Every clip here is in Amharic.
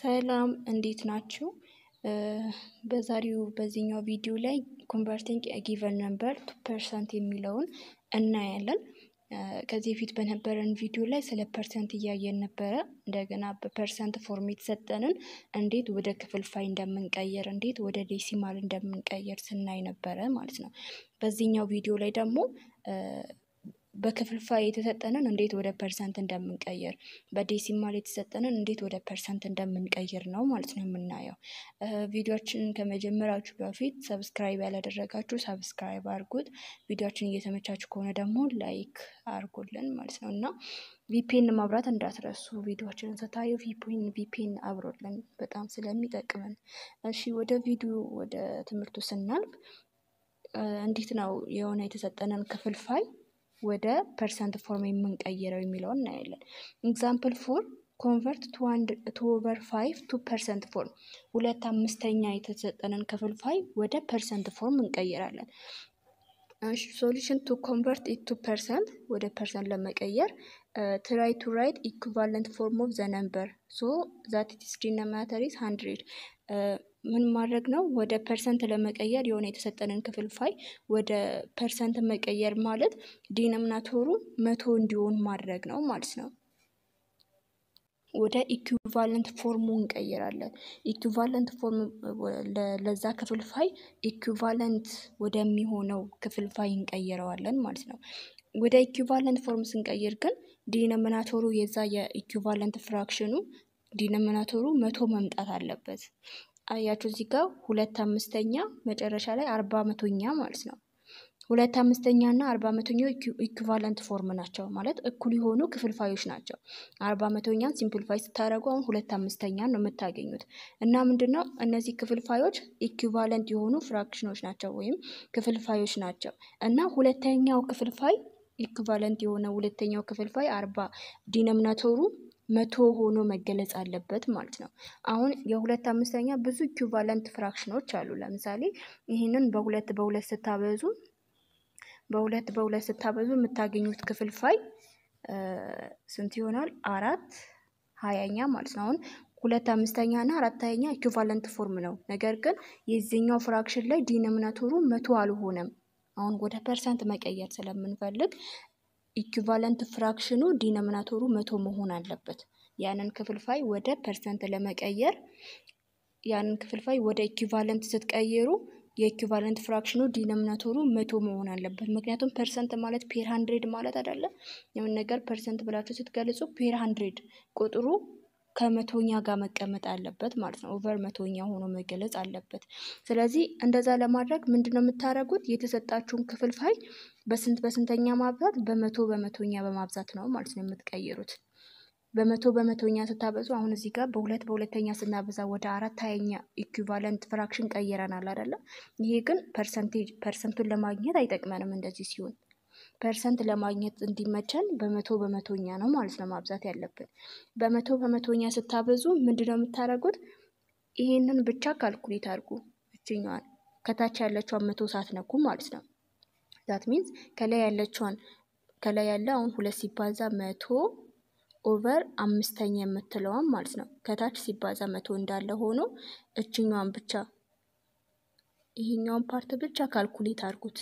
ሰላም እንዴት ናችሁ? በዛሬው በዚህኛው ቪዲዮ ላይ ኮንቨርቲንግ ጊቨን ነምበር ቱ ፐርሰንት የሚለውን እናያለን። ከዚህ በፊት በነበረን ቪዲዮ ላይ ስለ ፐርሰንት እያየን ነበረ። እንደገና በፐርሰንት ፎርም የተሰጠንን እንዴት ወደ ክፍልፋይ እንደምንቀየር፣ እንዴት ወደ ዴሲማል እንደምንቀየር ስናይ ነበረ ማለት ነው። በዚህኛው ቪዲዮ ላይ ደግሞ በክፍልፋይ የተሰጠንን እንዴት ወደ ፐርሰንት እንደምንቀይር በዴሲማል የተሰጠንን እንዴት ወደ ፐርሰንት እንደምንቀይር ነው ማለት ነው የምናየው። ቪዲዮችን ከመጀመራችሁ በፊት ሰብስክራይብ ያላደረጋችሁ ሰብስክራይብ አርጉት ቪዲዮችን እየተመቻችሁ ከሆነ ደግሞ ላይክ አርጉልን ማለት ነው እና ቪፒን ማብራት እንዳትረሱ። ቪዲዮችን ስታዩ ቪፒን ቪፒን አብሮልን በጣም ስለሚጠቅመን። እሺ ወደ ቪዲዮ ወደ ትምህርቱ ስናልፍ እንዴት ነው የሆነ የተሰጠንን ክፍልፋይ ወደ ፐርሰንት ፎርም የምንቀይረው የሚለውን እናያለን። ኤግዛምፕል ፎር ኮንቨርት ቱ ኦቨር ፋይቭ ቱ ፐርሰንት ፎርም ሁለት አምስተኛ የተሰጠንን ክፍል ፋይቭ ወደ ፐርሰንት ፎርም እንቀይራለን። ሶሉሽን ቱ ኮንቨርት ኢት ቱ ፐርሰንት ወደ ፐርሰንት ለመቀየር ትራይ ቱ ራይት ኢኩቫለንት ፎርም ኦፍ ዘ ነምበር ሶ ዛት ኢትስ ዲናሚናተር ኢዝ ሀንድሬድ ምን ማድረግ ነው ወደ ፐርሰንት ለመቀየር የሆነ የተሰጠንን ክፍል ፋይ ወደ ፐርሰንት መቀየር ማለት ዲኖሚናቶሩ መቶ እንዲሆን ማድረግ ነው ማለት ነው። ወደ ኢኩቫለንት ፎርሙ እንቀይራለን። ኢኩቫለንት ፎርም ለዛ ፋይ ኢኩቫለንት ወደሚሆነው ክፍልፋይ እንቀይረዋለን ማለት ነው። ወደ ኢኩቫለንት ፎርም ስንቀይር ግን ዲኖሚናቶሩ የዛ የኢኩቫለንት ፍራክሽኑ ዲኖሚናቶሩ መቶ መምጣት አለበት። አያችሁ እዚህ ጋር ሁለት አምስተኛ መጨረሻ ላይ አርባ መቶኛ ማለት ነው። ሁለት አምስተኛ እና አርባ መቶኛው ኢኩቫለንት ፎርም ናቸው ማለት እኩል የሆኑ ክፍልፋዮች ናቸው። አርባ መቶኛን ሲምፕልፋይ ስታደረጉ አሁን ሁለት አምስተኛ ነው የምታገኙት እና ምንድን ነው እነዚህ ክፍልፋዮች ኢኩቫለንት የሆኑ ፍራክሽኖች ናቸው ወይም ክፍልፋዮች ናቸው እና ሁለተኛው ክፍልፋይ ኢኩቫለንት የሆነ ሁለተኛው ክፍልፋይ አርባ ዲኖሚናቶሩ መቶ ሆኖ መገለጽ አለበት ማለት ነው። አሁን የሁለት አምስተኛ ብዙ ኪቫለንት ፍራክሽኖች አሉ። ለምሳሌ ይህንን በሁለት በሁለት ስታበዙ በሁለት በሁለት ስታበዙ የምታገኙት ክፍልፋይ ስንት ይሆናል? አራት ሀያኛ ማለት ነው። አሁን ሁለት አምስተኛ እና አራት ሀያኛ ኢኩቫለንት ፎርም ነው። ነገር ግን የዚህኛው ፍራክሽን ላይ ዲኖሚናቶሩ መቶ አልሆነም። አሁን ወደ ፐርሰንት መቀየር ስለምንፈልግ ኢኩቫለንት ፍራክሽኑ ዲኖሚናቶሩ መቶ መሆን አለበት። ያንን ክፍልፋይ ወደ ፐርሰንት ለመቀየር ያንን ክፍልፋይ ወደ ኢኩቫለንት ስትቀይሩ የኢኩቫለንት ፍራክሽኑ ዲኖሚናቶሩ መቶ መሆን አለበት። ምክንያቱም ፐርሰንት ማለት ፔር ሀንድሬድ ማለት አይደለም። የምን ነገር ፐርሰንት ብላችሁ ስትገልጹ ፔር ሀንድሬድ ቁጥሩ ከመቶኛ ጋር መቀመጥ አለበት ማለት ነው። ኦቨር መቶኛ ሆኖ መገለጽ አለበት። ስለዚህ እንደዛ ለማድረግ ምንድነው የምታደርጉት? የተሰጣችሁን ፋይ በስንት በስንተኛ ማብዛት? በመቶ በመቶኛ በማብዛት ነው ማለት ነው የምትቀይሩት። በመቶ በመቶኛ ስታበዙ አሁን እዚህ ጋር በሁለት በሁለተኛ ስናበዛ ወደ አራት ሀያኛ ኢኩቫለንት ፍራክሽን ቀይረናል አይደለም። ይሄ ግን ፐርሰንቴጅ ፐርሰንቱን ለማግኘት አይጠቅመንም እንደዚህ ሲሆን ፐርሰንት ለማግኘት እንዲመቸን በመቶ በመቶኛ ነው ማለት ነው ማብዛት ያለብን። በመቶ በመቶኛ ስታበዙ ምንድነው የምታደርጉት? ይሄንን ብቻ ካልኩሌት አድርጉ። እችኛዋን ከታች ያለችዋን መቶ ሳትነኩ ማለት ነው። ዛት ሚንስ ከላይ ያለችዋን ከላይ ያለ አሁን ሁለት ሲባዛ መቶ ኦቨር አምስተኛ የምትለዋን ማለት ነው ከታች ሲባዛ መቶ እንዳለ ሆኖ እችኛዋን ብቻ ይሄኛውን ፓርት ብቻ ካልኩሌት አድርጉት።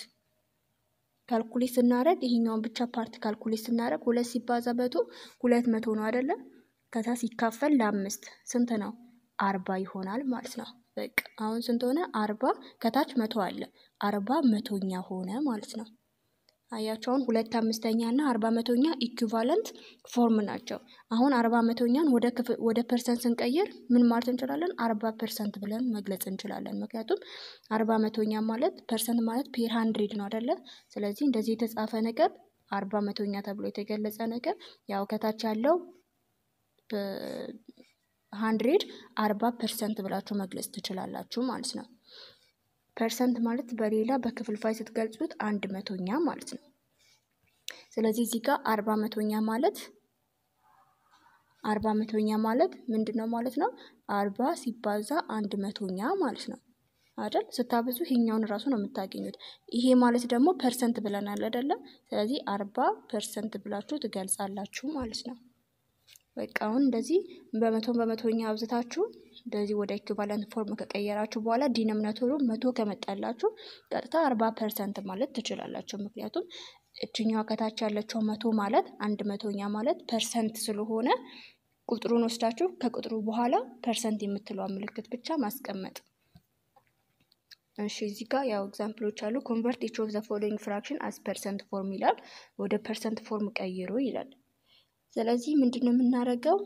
ካልኩሌት ስናደረግ ይሄኛውን ብቻ ፓርት ካልኩሌት ስናደረግ ሁለት ሲባዛ በቶ ሁለት መቶ ነው አይደለም። ከዛ ሲካፈል ለአምስት ስንት ነው? አርባ ይሆናል ማለት ነው። በቃ አሁን ስንት ሆነ? አርባ ከታች መቶ አለ። አርባ መቶኛ ሆነ ማለት ነው። አያቸውን ሁለት አምስተኛ እና አርባ መቶኛ ኢኩቫለንት ፎርም ናቸው። አሁን አርባ መቶኛን ወደ ፐርሰንት ስንቀይር ምን ማለት እንችላለን? አርባ ፐርሰንት ብለን መግለጽ እንችላለን። ምክንያቱም አርባ መቶኛ ማለት ፐርሰንት ማለት ፔር ሃንድሬድ ነው አደለ? ስለዚህ እንደዚህ የተጻፈ ነገር አርባ መቶኛ ተብሎ የተገለጸ ነገር ያው ከታች ያለው ሃንድሬድ አርባ ፐርሰንት ብላችሁ መግለጽ ትችላላችሁ ማለት ነው። ፐርሰንት ማለት በሌላ በክፍልፋይ ስትገልጹት አንድ መቶኛ ማለት ነው። ስለዚህ እዚህ ጋር አርባ መቶኛ ማለት አርባ መቶኛ ማለት ምንድን ነው ማለት ነው? አርባ ሲባዛ አንድ መቶኛ ማለት ነው አይደል? ስታብዙ ይሄኛውን ራሱ ነው የምታገኙት። ይሄ ማለት ደግሞ ፐርሰንት ብለናል አይደለም? ስለዚህ አርባ ፐርሰንት ብላችሁ ትገልጻላችሁ ማለት ነው። በቃ አሁን እንደዚህ በመቶን በመቶኛ አብዝታችሁ እንደዚህ ወደ ኢኩቫለንት ፎርም ከቀየራችሁ በኋላ ዲኖሚናተሩ መቶ ከመጣላችሁ ቀጥታ አርባ ፐርሰንት ማለት ትችላላችሁ። ምክንያቱም እችኛዋ ከታች ያለችው መቶ ማለት አንድ መቶኛ ማለት ፐርሰንት ስለሆነ ቁጥሩን ወስዳችሁ ከቁጥሩ በኋላ ፐርሰንት የምትለው ምልክት ብቻ ማስቀመጥ። እሺ እዚህ ጋር ያው ኤግዛምፕሎች አሉ። ኮንቨርት ኢች ኦፍ ዘ ፎሎዊንግ ፍራክሽን አስ ፐርሰንት ፎርም ይላል። ወደ ፐርሰንት ፎርም ቀይሩ ይላል። ስለዚህ ምንድነው የምናደርገው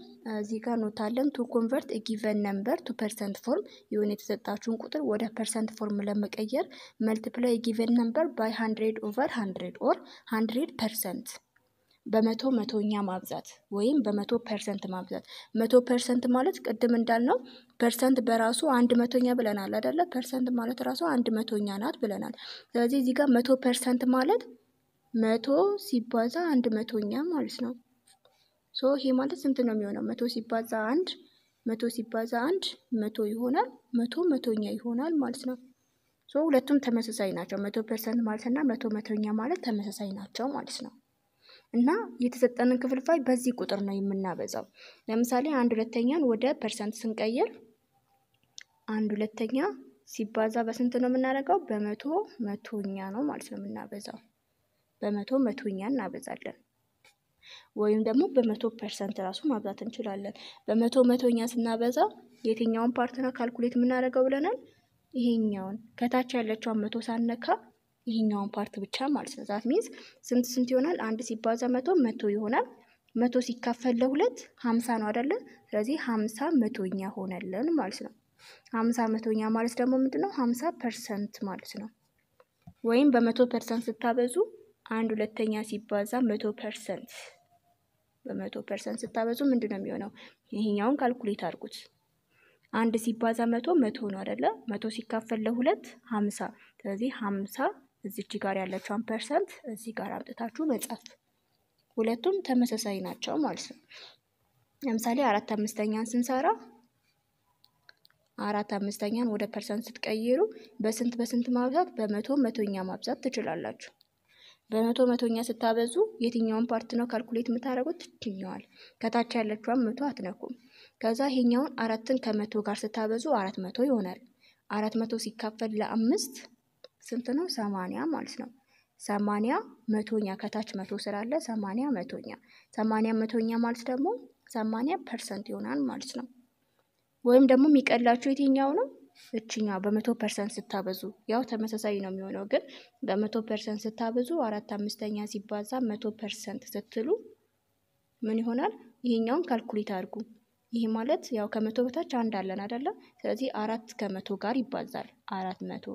እዚህ ጋር ኖታለን ቱ ኮንቨርት ጊቨን ነምበር ቱ ፐርሰንት ፎርም የሆነ የተሰጣችሁን ቁጥር ወደ ፐርሰንት ፎርም ለመቀየር መልቲፕላይ ጊቨን ነምበር ባይ ሃንድሬድ ኦቨር ሃንድሬድ ኦር ሃንድሬድ ፐርሰንት በመቶ መቶኛ ማብዛት ወይም በመቶ ፐርሰንት ማብዛት። መቶ ፐርሰንት ማለት ቅድም እንዳልነው ፐርሰንት በራሱ አንድ መቶኛ ብለናል አደለ? ፐርሰንት ማለት ራሱ አንድ መቶኛ ናት ብለናል። ስለዚህ እዚህ ጋር መቶ ፐርሰንት ማለት መቶ ሲባዛ አንድ መቶኛ ማለት ነው። ሶ ይሄ ማለት ስንት ነው የሚሆነው? መቶ ሲባዛ አንድ መቶ ሲባዛ አንድ መቶ ይሆናል። መቶ መቶኛ ይሆናል ማለት ነው። ሶ ሁለቱም ተመሳሳይ ናቸው። መቶ ፐርሰንት ማለትና መቶ መቶኛ ማለት ተመሳሳይ ናቸው ማለት ነው። እና የተሰጠንን ክፍልፋይ በዚህ ቁጥር ነው የምናበዛው። ለምሳሌ አንድ ሁለተኛን ወደ ፐርሰንት ስንቀይር አንድ ሁለተኛ ሲባዛ በስንት ነው የምናደርገው? በመቶ መቶኛ ነው ማለት ነው የምናበዛው። በመቶ መቶኛ እናበዛለን። ወይም ደግሞ በመቶ ፐርሰንት ራሱ ማብዛት እንችላለን። በመቶ መቶኛ ስናበዛ የትኛውን ፓርት ነው ካልኩሌት የምናደርገው ብለናል? ይሄኛውን ከታች ያለችውን መቶ ሳነካ ይሄኛውን ፓርት ብቻ ማለት ነው። ዛት ሚንስ ስንት ስንት ይሆናል? አንድ ሲባዛ መቶ መቶ ይሆናል። መቶ ሲካፈል ለሁለት ሀምሳ ነው አደለ? ስለዚህ ሀምሳ መቶኛ ሆነለን ማለት ነው። ሀምሳ መቶኛ ማለት ደግሞ ምንድን ነው? ሀምሳ ፐርሰንት ማለት ነው። ወይም በመቶ ፐርሰንት ስታበዙ አንድ ሁለተኛ ሲባዛ መቶ ፐርሰንት በመቶ ፐርሰንት ስታበዙ ምንድን ነው የሚሆነው? ይሄኛውን ካልኩሌት አድርጉት። አንድ ሲባዛ መቶ መቶ ነው አይደለ? መቶ ሲካፈል ለሁለት ሀምሳ ስለዚህ ሀምሳ እዚች ጋር ያለችውን ፐርሰንት እዚህ ጋር አምጥታችሁ መጻፍ። ሁለቱም ተመሳሳይ ናቸው ማለት ነው። ለምሳሌ አራት አምስተኛን ስንሰራ አራት አምስተኛን ወደ ፐርሰንት ስትቀይሩ በስንት በስንት ማብዛት በመቶ መቶኛ ማብዛት ትችላላችሁ። በመቶ መቶኛ ስታበዙ የትኛውን ፓርት ነው ካልኩሌት የምታደርጉት? ትኛዋል። ከታች ያለችዋን መቶ አትነኩም። ከዛ ይሄኛውን አራትን ከመቶ ጋር ስታበዙ አራት መቶ ይሆናል። አራት መቶ ሲካፈል ለአምስት ስንት ነው? ሰማንያ ማለት ነው። ሰማንያ መቶኛ ከታች መቶ ስላለ ሰማንያ መቶኛ ሰማንያ መቶኛ ማለት ደግሞ ሰማንያ ፐርሰንት ይሆናል ማለት ነው። ወይም ደግሞ የሚቀላችሁ የትኛው ነው? እችኛው በመቶ ፐርሰንት ስታበዙ ያው ተመሳሳይ ነው የሚሆነው። ግን በመቶ ፐርሰንት ስታበዙ አራት አምስተኛ ሲባዛ መቶ ፐርሰንት ስትሉ ምን ይሆናል? ይሄኛውን ካልኩሌት አድርጉ። ይሄ ማለት ያው ከመቶ በታች አንድ አለን አደለ? ስለዚህ አራት ከመቶ ጋር ይባዛል አራት መቶ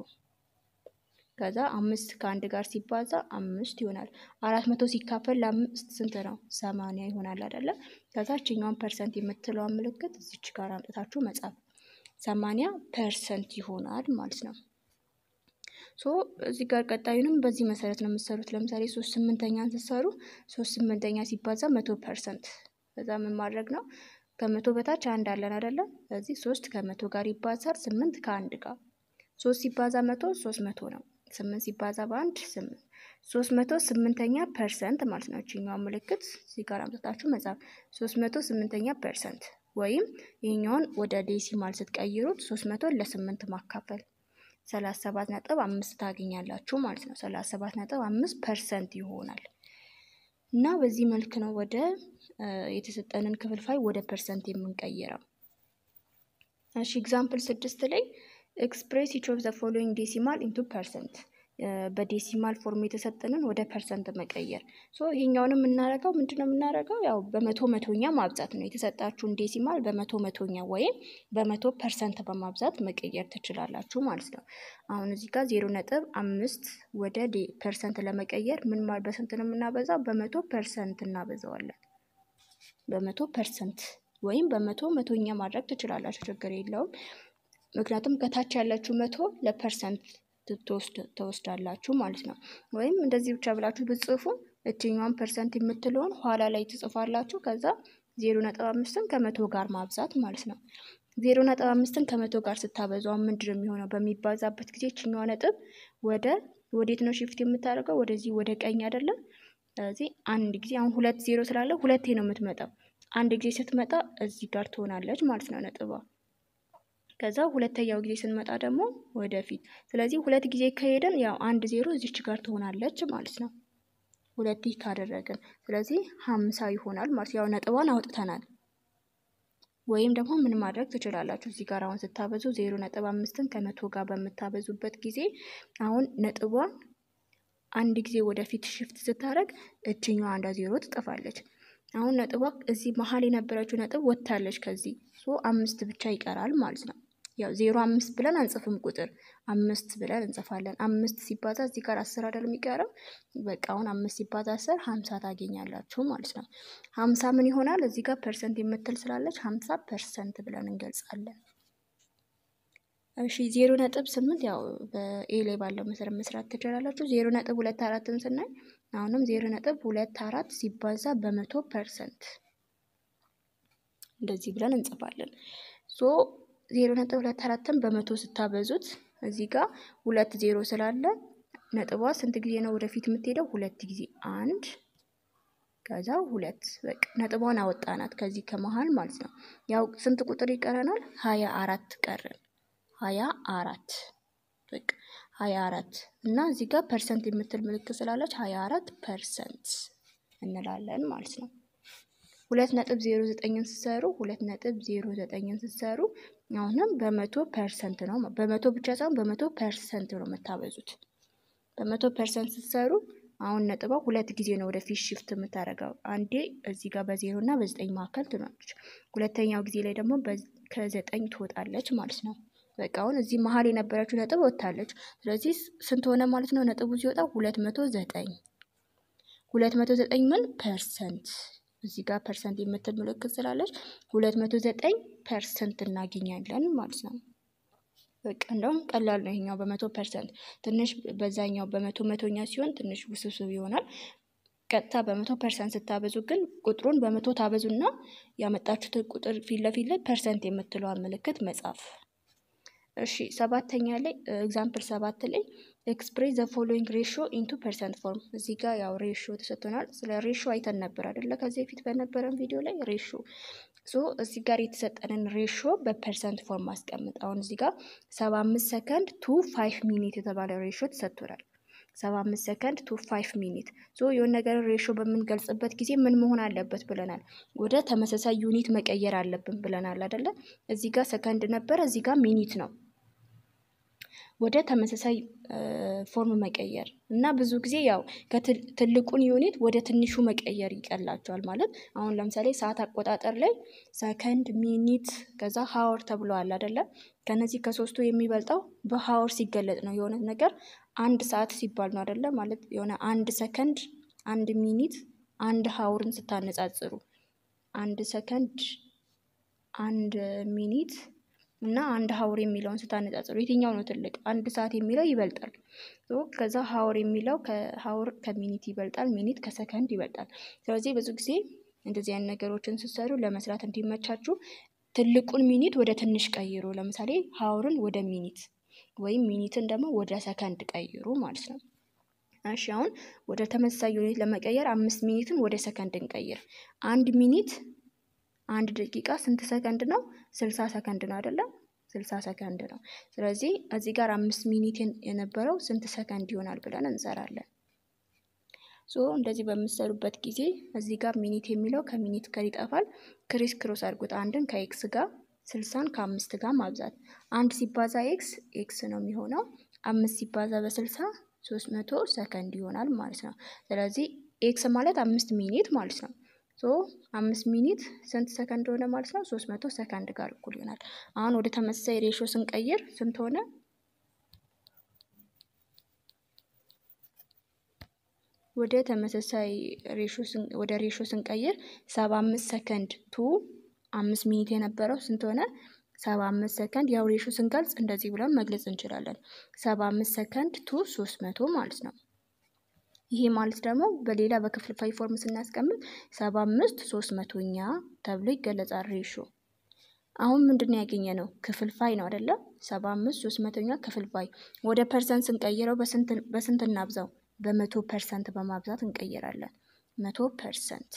ከዛ አምስት ከአንድ ጋር ሲባዛ አምስት ይሆናል። አራት መቶ ሲካፈል ለአምስት ስንት ነው? ሰማንያ ይሆናል አደለ? ከዛ እችኛውን ፐርሰንት የምትለዋን ምልክት እዚች ጋር አምጥታችሁ መጻፍ ሰማንያ ፐርሰንት ይሆናል ማለት ነው። ሶ እዚህ ጋር ቀጣዩንም በዚህ መሰረት ነው የምትሰሩት። ለምሳሌ ሶስት ስምንተኛን ስትሰሩ ሶስት ስምንተኛ ሲባዛ መቶ ፐርሰንት በዛ ምን ማድረግ ነው? ከመቶ በታች አንድ አለን አደለ? ስለዚህ ሶስት ከመቶ ጋር ይባዛል ስምንት ከአንድ ጋር ሶስት ሲባዛ መቶ ሶስት መቶ ነው። ስምንት ሲባዛ በአንድ ስምንት ሶስት መቶ ስምንተኛ ፐርሰንት ማለት ነው። ችኛዋ ምልክት እዚህ ጋር አምጥታችሁ መጻፍ ሶስት መቶ ስምንተኛ ፐርሰንት ወይም ይህኛውን ወደ ዴሲማል ስትቀይሩት 300 ለ8 ማካፈል 37.5 ታገኛላችሁ ማለት ነው። 37.5 ፐርሰንት ይሆናል እና በዚህ መልክ ነው ወደ የተሰጠንን ክፍልፋይ ወደ ፐርሰንት የምንቀይረው። እሺ ኤግዛምፕል ስድስት ላይ ኤክስፕሬስ ኢች ኦፍ ዘ ፎሎዊንግ ዴሲማል ኢንቱ ፐርሰንት በዴሲማል ፎርም የተሰጠንን ወደ ፐርሰንት መቀየር። ሶ ይሄኛውንም የምናረገው ምንድነው የምናረገው ያው በመቶ መቶኛ ማብዛት ነው። የተሰጣችሁን ዴሲማል በመቶ መቶኛ ወይም በመቶ ፐርሰንት በማብዛት መቀየር ትችላላችሁ ማለት ነው። አሁን እዚህ ጋር ዜሮ ነጥብ አምስት ወደ ፐርሰንት ለመቀየር ምን በስንት ነው የምናበዛው? በመቶ ፐርሰንት እናበዛዋለን። በመቶ ፐርሰንት ወይም በመቶ መቶኛ ማድረግ ትችላላችሁ፣ ችግር የለውም። ምክንያቱም ከታች ያለችው መቶ ለፐርሰንት ትወስዳላችሁ ማለት ነው። ወይም እንደዚህ ብቻ ብላችሁ ብጽፉ እችኛዋን ፐርሰንት የምትለውን ኋላ ላይ ትጽፋላችሁ። ከዛ ዜሮ ነጥብ አምስትን ከመቶ ጋር ማብዛት ማለት ነው። ዜሮ ነጥብ አምስትን ከመቶ ጋር ስታበዛ ምንድን ነው የሚሆነው? በሚባዛበት ጊዜ እችኛዋ ነጥብ ወደ ወዴት ነው ሽፍት የምታደርገው? ወደዚህ ወደ ቀኝ አይደለም። ስለዚህ አንድ ጊዜ አሁን ሁለት ዜሮ ስላለ ሁለቴ ነው የምትመጣው። አንድ ጊዜ ስትመጣ እዚህ ጋር ትሆናለች ማለት ነው ነጥቧ። ከዛ ሁለተኛው ጊዜ ስንመጣ ደግሞ ወደፊት። ስለዚህ ሁለት ጊዜ ከሄደን ያው አንድ ዜሮ እዚች ጋር ትሆናለች ማለት ነው። ሁለት ካደረግን ስለዚህ ሀምሳ ይሆናል ማለት ያው ነጥቧን አውጥተናል። ወይም ደግሞ ምን ማድረግ ትችላላችሁ? እዚህ ጋር አሁን ስታበዙ ዜሮ ነጥብ አምስትን ከመቶ ጋር በምታበዙበት ጊዜ አሁን ነጥቧን አንድ ጊዜ ወደፊት ሽፍት ስታደርግ እችኛ አንዷ ዜሮ ትጠፋለች። አሁን ነጥቧ እዚህ መሀል የነበረችው ነጥብ ወጥታለች። ከዚህ ሶ አምስት ብቻ ይቀራል ማለት ነው። ያው ዜሮ አምስት ብለን አንጽፍም። ቁጥር አምስት ብለን እንጽፋለን። አምስት ሲባዛ እዚህ ጋር አስር አይደል የሚቀረው? በቃ አሁን አምስት ሲባዛ አስር ሀምሳ ታገኛላችሁ ማለት ነው። ሀምሳ ምን ይሆናል? እዚህ ጋር ፐርሰንት የምትል ስላለች ሀምሳ ፐርሰንት ብለን እንገልጻለን። እሺ ዜሮ ነጥብ ስምንት ያው በኤ ላይ ባለው መሰረት መስራት ትችላላችሁ። ዜሮ ነጥብ ሁለት አራትን ስናይ አሁንም ዜሮ ነጥብ ሁለት አራት ሲባዛ በመቶ ፐርሰንት እንደዚህ ብለን እንጽፋለን ሶ ዜሮ ነጥብ ሁለት አራትን በመቶ ስታበዙት እዚህ ጋር ሁለት ዜሮ ስላለ ነጥቧ ስንት ጊዜ ነው ወደፊት የምትሄደው? ሁለት ጊዜ አንድ ከዛ ሁለት በቃ ነጥቧን አወጣናት ከዚህ ከመሀል ማለት ነው። ያው ስንት ቁጥር ይቀረናል? ሀያ አራት ቀረን። ሀያ አራት በቃ ሀያ አራት እና እዚህ ጋር ፐርሰንት የምትል ምልክት ስላለች ሀያ አራት ፐርሰንት እንላለን ማለት ነው። ሁለት ነጥብ ዜሮ ዘጠኝን ስትሰሩ ሁለት ነጥብ ዜሮ ዘጠኝን ስትሰሩ አሁንም በመቶ ፐርሰንት ነው በመቶ ብቻ ሳይሆን በመቶ ፐርሰንት ነው የምታበዙት። በመቶ ፐርሰንት ስትሰሩ አሁን ነጥባ ሁለት ጊዜ ነው ወደፊት ሽፍት የምታደርገው። አንዴ እዚህ ጋር በዜሮ እና በዘጠኝ መካከል ትሆናለች። ሁለተኛው ጊዜ ላይ ደግሞ ከዘጠኝ ትወጣለች ማለት ነው። በቃ አሁን እዚህ መሀል የነበረችው ነጥብ ወጥታለች። ስለዚህ ስንት ሆነ ማለት ነው? ነጥቡ ሲወጣ ሁለት መቶ ዘጠኝ ሁለት መቶ ዘጠኝ ምን ፐርሰንት እዚህ ጋር ፐርሰንት የምትል ምልክት ስላለች ሁለት መቶ ዘጠኝ ፐርሰንት እናገኛለን ማለት ነው። በቃ እንደውም ቀላል ነው ይሄኛው በመቶ ፐርሰንት ትንሽ በዛኛው በመቶ መቶኛ ሲሆን ትንሽ ውስብስብ ይሆናል። ቀጥታ በመቶ ፐርሰንት ስታበዙ ግን ቁጥሩን በመቶ ታበዙና ያመጣችሁትን ቁጥር ፊት ለፊት ላይ ፐርሰንት የምትለዋን ምልክት መጻፍ እሺ ሰባተኛ ላይ ኤግዛምፕል ሰባት ላይ ኤክስፕሬስ ዘ ፎሎዊንግ ሬሽዮ ኢንቱ ፐርሰንት ፎርም። እዚህ ጋር ያው ሬሽዮ ተሰጥቶናል። ስለ ሬሽዮ አይተን ነበር አይደለ? ከዚህ በፊት በነበረን ቪዲዮ ላይ ሬሽዮ ሶ እዚህ ጋር የተሰጠንን ሬሽዮ በፐርሰንት ፎርም ማስቀምጥ። አሁን እዚህ ጋር ሰባ አምስት ሰከንድ ቱ ፋይቭ ሚኒት የተባለ ሬሽዮ ተሰጥቶናል። ሰባ አምስት ሰከንድ ቱ ፋይቭ ሚኒት ሶ የሆን ነገር ሬሾ በምንገልጽበት ጊዜ ምን መሆን አለበት ብለናል? ወደ ተመሳሳይ ዩኒት መቀየር አለብን ብለናል አይደለ? እዚህ ጋር ሰከንድ ነበረ፣ እዚህ ጋር ሚኒት ነው። ወደ ተመሳሳይ ፎርም መቀየር እና ብዙ ጊዜ ያው ከትልቁን ዩኒት ወደ ትንሹ መቀየር ይቀላቸዋል። ማለት አሁን ለምሳሌ ሰዓት አቆጣጠር ላይ ሰከንድ፣ ሚኒት ከዛ ሀወር ተብለዋል አለ ከነዚህ ከሶስቱ የሚበልጠው በሀወር ሲገለጥ ነው። የሆነ ነገር አንድ ሰዓት ሲባል ነው አይደለ? ማለት የሆነ አንድ ሰከንድ፣ አንድ ሚኒት፣ አንድ ሀወርን ስታነጻጽሩ አንድ ሰከንድ፣ አንድ ሚኒት እና አንድ ሀውር የሚለውን ስታነጻጽሩ የትኛው ነው ትልቅ? አንድ ሰዓት የሚለው ይበልጣል። ከዛ ሀውር የሚለው ከሀውር ከሚኒት ይበልጣል፣ ሚኒት ከሰከንድ ይበልጣል። ስለዚህ ብዙ ጊዜ እንደዚህ አይነት ነገሮችን ስትሰሩ ለመስራት እንዲመቻችሁ ትልቁን ሚኒት ወደ ትንሽ ቀይሩ። ለምሳሌ ሀውርን ወደ ሚኒት ወይም ሚኒትን ደግሞ ወደ ሰከንድ ቀይሩ ማለት ነው። እሺ አሁን ወደ ተመሳሳይ ዩኒት ለመቀየር አምስት ሚኒትን ወደ ሰከንድ እንቀይር። አንድ ሚኒት አንድ ደቂቃ ስንት ሰከንድ ነው? ስልሳ ሰከንድ ነው አይደለም? ስልሳ ሰከንድ ነው። ስለዚህ እዚህ ጋር አምስት ሚኒት የነበረው ስንት ሰከንድ ይሆናል ብለን እንሰራለን። ሶ እንደዚህ በምሰሩበት ጊዜ እዚህ ጋር ሚኒት የሚለው ከሚኒት ጋር ይጠፋል። ክሪስ ክሮስ አድርጉት። አንድን ከኤክስ ጋር ስልሳን ከአምስት ጋር ማብዛት አንድ ሲባዛ ኤክስ ኤክስ ነው የሚሆነው። አምስት ሲባዛ በስልሳ ሶስት መቶ ሰከንድ ይሆናል ማለት ነው። ስለዚህ ኤክስ ማለት አምስት ሚኒት ማለት ነው። ሶ አምስት ሚኒት ስንት ሰከንድ ሆነ ማለት ነው። ሶስት መቶ ሰከንድ ጋር እኩል ይሆናል። አሁን ወደ ተመሳሳይ ሬሾ ስንቀይር ስንት ሆነ? ወደ ተመሳሳይ ሬሾ ወደ ሬሾ ስንቀይር ሰባ አምስት ሰከንድ ቱ አምስት ሚኒት የነበረው ስንት ሆነ? ሰባ አምስት ሰከንድ ያው ሬሾ ስንገልጽ እንደዚህ ብለን መግለጽ እንችላለን። ሰባ አምስት ሰከንድ ቱ ሶስት መቶ ማለት ነው። ይሄ ማለት ደግሞ በሌላ በክፍልፋይ ፎርም ስናስቀምጥ ሰባ አምስት ሶስት መቶኛ ተብሎ ይገለጻል ሬሾ። አሁን ምንድን ነው ያገኘ ነው? ክፍልፋይ ነው አደለም? ሰባ አምስት ሶስት መቶኛ ክፍልፋይ። ወደ ፐርሰንት ስንቀይረው በስንት እናብዛው? በመቶ ፐርሰንት በማብዛት እንቀይራለን። መቶ ፐርሰንት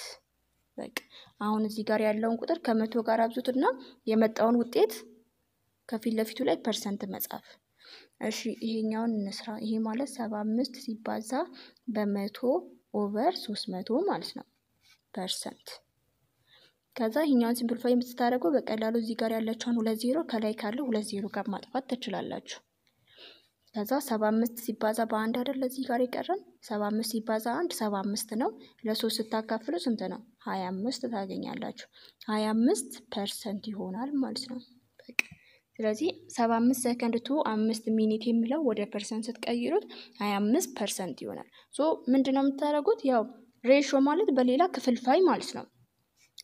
በቃ አሁን እዚህ ጋር ያለውን ቁጥር ከመቶ ጋር አብዙትና የመጣውን ውጤት ከፊት ለፊቱ ላይ ፐርሰንት መጻፍ እሺ ይሄኛውን እንስራ። ይሄ ማለት ሰባ አምስት ሲባዛ በመቶ ኦቨር ሶስት መቶ ማለት ነው ፐርሰንት። ከዛ ይሄኛውን ሲምፕሊፋይ የምትታደርገው በቀላሉ እዚህ ጋር ያለችውን ሁለት ዜሮ ከላይ ካለው ሁለት ዜሮ ጋር ማጥፋት ትችላላችሁ። ከዛ ሰባ አምስት ሲባዛ በአንድ አይደል እዚህ ጋር የቀረን ሰባ አምስት ሲባዛ አንድ ሰባ አምስት ነው። ለሶስት ስታካፍሉ ስንት ነው? ሀያ አምስት ታገኛላችሁ። ሀያ አምስት ፐርሰንት ይሆናል ማለት ነው በቃ ስለዚህ 75 ሰከንድ ቱ 5 ሚኒት የሚለው ወደ ፐርሰንት ስትቀይሩት 25 ፐርሰንት ይሆናል። ምንድነው ምንድን የምታደርጉት? ያው ሬሾ ማለት በሌላ ክፍልፋይ ማለት ነው።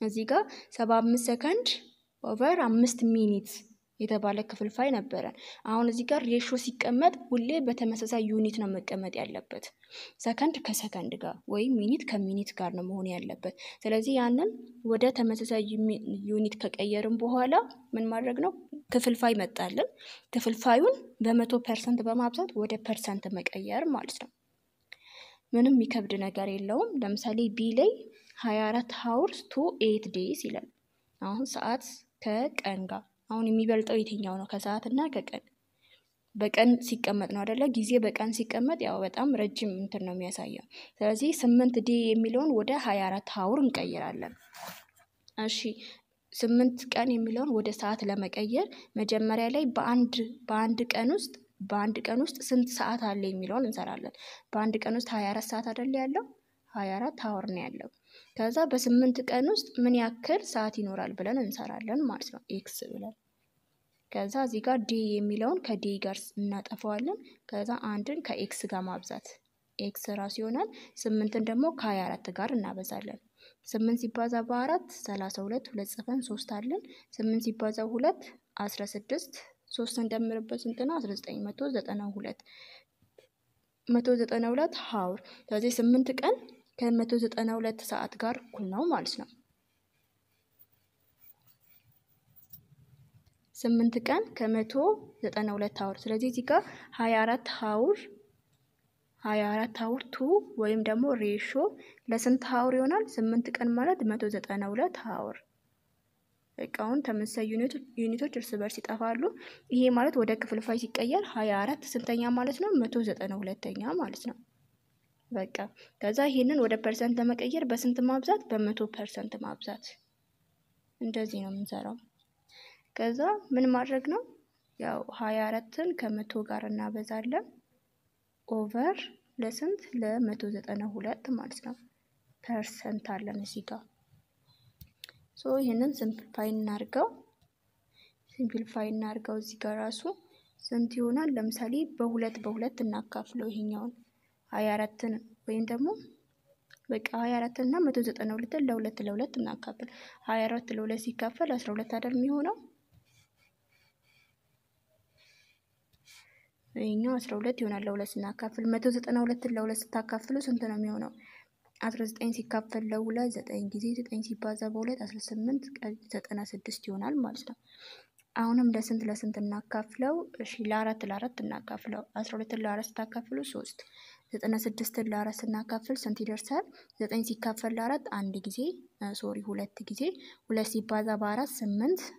እዚህ ጋር 75 ሰከንድ ኦቨር 5 ሚኒት የተባለ ክፍልፋይ ነበረ። አሁን እዚህ ጋር ሬሾ ሲቀመጥ ሁሌ በተመሳሳይ ዩኒት ነው መቀመጥ ያለበት። ሰከንድ ከሰከንድ ጋር ወይም ሚኒት ከሚኒት ጋር ነው መሆን ያለበት። ስለዚህ ያንን ወደ ተመሳሳይ ዩኒት ከቀየርን በኋላ ምን ማድረግ ነው? ክፍልፋይ መጣልን። ክፍልፋዩን በመቶ ፐርሰንት በማብዛት ወደ ፐርሰንት መቀየር ማለት ነው። ምንም የሚከብድ ነገር የለውም። ለምሳሌ ቢ ላይ 24 ሀውርስ ቱ ኤት ዴይስ ይላል። አሁን ሰዓት ከቀን ጋር አሁን የሚበልጠው የትኛው ነው? ከሰዓት እና ከቀን በቀን ሲቀመጥ ነው አደለ? ጊዜ በቀን ሲቀመጥ ያው በጣም ረጅም እንትን ነው የሚያሳየው። ስለዚህ ስምንት ዴ የሚለውን ወደ ሀያ አራት ሀውር እንቀይራለን። እሺ ስምንት ቀን የሚለውን ወደ ሰዓት ለመቀየር መጀመሪያ ላይ በአንድ በአንድ ቀን ውስጥ በአንድ ቀን ውስጥ ስንት ሰዓት አለ የሚለውን እንሰራለን። በአንድ ቀን ውስጥ ሀያ አራት ሰዓት አደለ ያለው? ሀያ አራት ሀውር ነው ያለው። ከዛ በስምንት ቀን ውስጥ ምን ያክል ሰዓት ይኖራል ብለን እንሰራለን ማለት ነው ኤክስ ብለን ከዛ እዚህ ጋር ዲ የሚለውን ከዲ ጋር እናጠፈዋለን። ከዛ አንድን ከኤክስ ጋር ማብዛት ኤክስ ራሱ ይሆናል። ስምንትን ደግሞ ከሀያ አራት ጋር እናበዛለን። ስምንት ሲባዛ በአራት ሰላሳ ሁለት ሁለት ጽፈን ሶስት አለን። ስምንት ሲባዛ ሁለት አስራ ስድስት ሶስት እንደምርበት ስንት ነው? አስራ ዘጠኝ መቶ ዘጠና ሁለት መቶ ዘጠና ሁለት ሀውር። ስለዚህ ስምንት ቀን ከመቶ ዘጠና ሁለት ሰዓት ጋር እኩል ነው ማለት ነው። ስምንት ቀን ከመቶ ዘጠና ሁለት ሀውር። ስለዚህ እዚህ ጋር ሀያ አራት ሀውር ሀያ አራት ሀውር ቱ ወይም ደግሞ ሬሾ ለስንት ሀውር ይሆናል? ስምንት ቀን ማለት መቶ ዘጠና ሁለት ሀውር። እቃውን ተመሳሳይ ዩኒቶች እርስ በርስ ይጠፋሉ። ይሄ ማለት ወደ ክፍልፋይ ሲቀየር ሀያ አራት ስንተኛ ማለት ነው? መቶ ዘጠና ሁለተኛ ማለት ነው። በቃ ከዛ ይህንን ወደ ፐርሰንት ለመቀየር በስንት ማብዛት? በመቶ ፐርሰንት ማብዛት። እንደዚህ ነው የምንሰራው። ከዛ ምን ማድረግ ነው ያው ሀያ አራትን ከመቶ ጋር እናበዛለን ኦቨር ለስንት ለመቶ ዘጠና ሁለት ማለት ነው። ፐርሰንት አለን እዚህ ጋር ሶ ይህንን ሲምፕሊፋይ እናርገው ሲምፕሊፋይ እናርገው እዚህ ጋር ራሱ ስንት ይሆናል? ለምሳሌ በሁለት በሁለት እናካፍለው ይሄኛውን ሀያ አራትን ወይም ደግሞ በቃ ሀያ እና መቶ ዘጠና ሁለትን ለሁለት ለሁለት እናካፍል ሀያ አራት ለሁለት ሲካፈል አስራ ሁለት አይደል የሚሆነው ይህኛው 12 ይሆናል ለሁለት ስናካፍል 192 ለሁለት ስታካፍሉ ስንት ነው የሚሆነው 19 ሲካፈል ለሁለት 9 ጊዜ 9 ሲባዛ በሁለት 18 96 ይሆናል ማለት ነው አሁንም ለስንት ለስንት እናካፍለው እሺ ለአራት ለአራት እናካፍለው 12 ለአራት ስታካፍሉ 3 96 ለአራት ስናካፍል ስንት ይደርሳል 9 ሲካፈል ለአራት አንድ ጊዜ ሶሪ ሁለት ጊዜ ሁለት ሲባዛ በአራት 8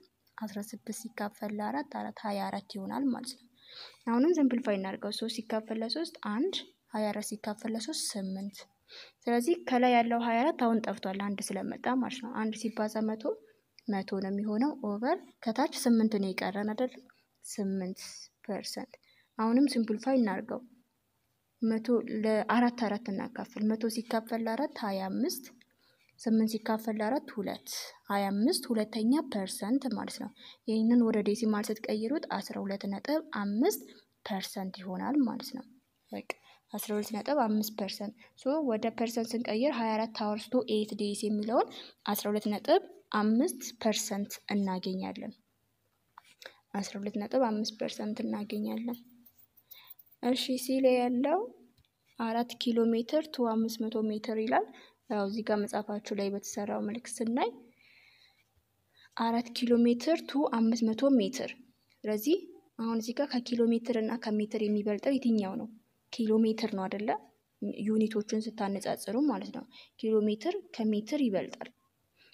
16 ሲካፈል ለአራት አራት 24 ይሆናል ማለት ነው አሁንም ሲምፕሊፋይ እናድርገው። ሶስት ሲካፈል ለሶስት አንድ፣ ሀያ አራት ሲካፈል ለሶስት ስምንት። ስለዚህ ከላይ ያለው ሀያ አራት አሁን ጠፍቷል አንድ ስለመጣ ማለት ነው። አንድ ሲባዛ መቶ መቶ ነው የሚሆነው ኦቨር ከታች ስምንት ነው የቀረን አይደል? ስምንት ፐርሰንት። አሁንም ሲምፕሊፋይ እናድርገው። መቶ ለአራት አራት እናካፍል። መቶ ሲካፈል ለአራት ሀያ አምስት ስምንት ሲካፈል ለአራት ሁለት ሀያ አምስት ሁለተኛ ፐርሰንት ማለት ነው። ይህንን ወደ ዴሲማል ስትቀይሩት አስራ ሁለት ነጥብ አምስት ፐርሰንት ይሆናል ማለት ነው። በቃ አስራ ሁለት ነጥብ አምስት ፐርሰንት ሶ ወደ ፐርሰንት ስንቀይር ሀያ አራት አወርስ ኤት ዴይስ የሚለውን አስራ ሁለት ነጥብ አምስት ፐርሰንት እናገኛለን። አስራ ሁለት ነጥብ አምስት ፐርሰንት እናገኛለን። እሺ ሲል ያለው አራት ኪሎ ሜትር ቱ አምስት መቶ ሜትር ይላል። ያው እዚህ ጋር መጽሐፋችሁ ላይ በተሰራው መልክ ስናይ አራት ኪሎ ሜትር ቱ አምስት መቶ ሜትር። ስለዚህ አሁን እዚህ ጋር ከኪሎ ሜትር እና ከሜትር የሚበልጠው የትኛው ነው? ኪሎ ሜትር ነው አደለ? ዩኒቶቹን ስታነጻጽሩ ማለት ነው። ኪሎ ሜትር ከሜትር ይበልጣል።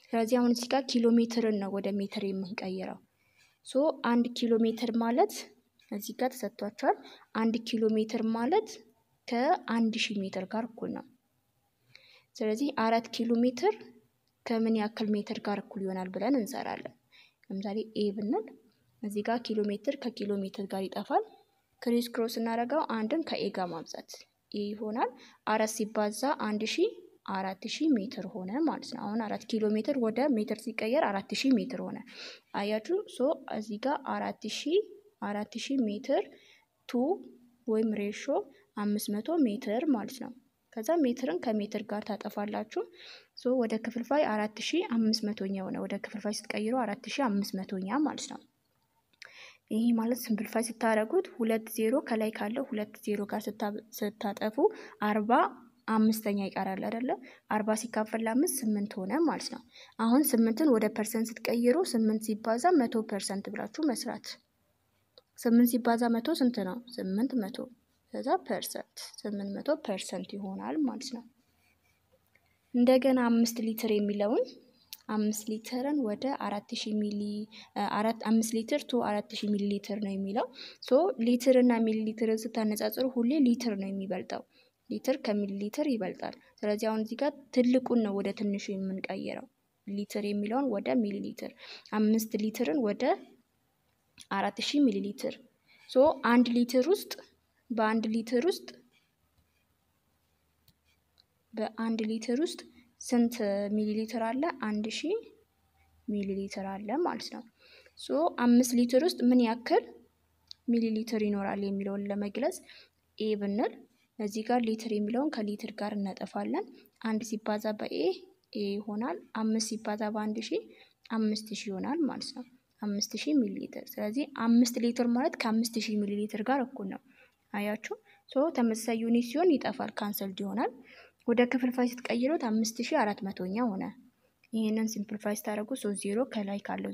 ስለዚህ አሁን እዚህ ጋር ኪሎ ሜትርን ነው ወደ ሜትር የምንቀይረው። ሶ አንድ ኪሎ ሜትር ማለት እዚህ ጋር ተሰጥቷቸዋል። አንድ ኪሎ ሜትር ማለት ከአንድ ሺህ ሜትር ጋር እኩል ነው። ስለዚህ አራት ኪሎ ሜትር ከምን ያክል ሜትር ጋር እኩል ይሆናል ብለን እንሰራለን። ለምሳሌ ኤ ብንል እዚህ ጋር ኪሎ ሜትር ከኪሎ ሜትር ጋር ይጠፋል። ክሪስ ክሮስ እናደርገው አንድን ከኤ ጋር ማብዛት ኤ ይሆናል። አራት ሲባዛ አንድ ሺ አራት ሺ ሜትር ሆነ ማለት ነው። አሁን አራት ኪሎ ሜትር ወደ ሜትር ሲቀየር አራት ሺ ሜትር ሆነ። አያችሁ ሶ እዚህ ጋር አራት ሺ አራት ሺ ሜትር ቱ ወይም ሬሾ አምስት መቶ ሜትር ማለት ነው። ከዛ ሜትርን ከሜትር ጋር ታጠፋላችሁ። ሶ ወደ ክፍልፋይ አራት ሺ አምስት መቶኛ የሆነ ወደ ክፍልፋይ ስትቀይሩ አራት ሺ አምስት መቶኛ ማለት ነው። ይሄ ማለት ስምፕልፋይ ስታደረጉት ሁለት ዜሮ ከላይ ካለው ሁለት ዜሮ ጋር ስታጠፉ አርባ አምስተኛ ይቀራል አይደለ? አርባ ሲካፈል ለአምስት ስምንት ሆነ ማለት ነው። አሁን ስምንትን ወደ ፐርሰንት ስትቀይሩ ስምንት ሲባዛ መቶ ፐርሰንት ብላችሁ መስራት። ስምንት ሲባዛ መቶ ስንት ነው? ስምንት መቶ ከዛ ፐርሰንት ስምንት መቶ ፐርሰንት ይሆናል ማለት ነው። እንደገና አምስት ሊትር የሚለውን አምስት ሊትርን ወደ አራት ሺህ ሚሊ አምስት ሊትር ቱ አራት ሚሊ ሊትር ነው የሚለው ሶ ሊትርና ሚሊ ሊትርን ስታነጻጽሩ ሁሌ ሊትር ነው የሚበልጠው። ሊትር ከሚሊ ሊትር ይበልጣል። ስለዚህ አሁን እዚህ ጋር ትልቁን ነው ወደ ትንሹ የምንቀይረው። ሊትር የሚለውን ወደ ሚሊ ሊትር አምስት ሊትርን ወደ አራት ሺ ሚሊ ሊትር ሶ አንድ ሊትር ውስጥ በአንድ ሊትር ውስጥ በአንድ ሊትር ውስጥ ስንት ሚሊ ሊትር አለ? አንድ ሺህ ሚሊ ሊትር አለ ማለት ነው። ሶ አምስት ሊትር ውስጥ ምን ያክል ሚሊ ሊትር ይኖራል የሚለውን ለመግለጽ ኤ ብንል እዚህ ጋር ሊትር የሚለውን ከሊትር ጋር እነጠፋለን። አንድ ሲባዛ በኤ ኤ ይሆናል። አምስት ሲባዛ በአንድ ሺ አምስት ሺ ይሆናል ማለት ነው። አምስት ሺ ሚሊ ሊትር። ስለዚህ አምስት ሊትር ማለት ከአምስት ሺ ሚሊ ሊትር ጋር እኩል ነው። አያችሁ ሶ ተመሳሳይ ዩኒት ሲሆን ይጠፋል፣ ካንሰልድ ይሆናል። ወደ ክፍልፋይ ስትቀይሩት አምስት ሺህ አራት መቶኛ ሆነ። ይህንን ሲምፕልፋይ ታረጉ ሶስት ዜሮ ከላይ ካለው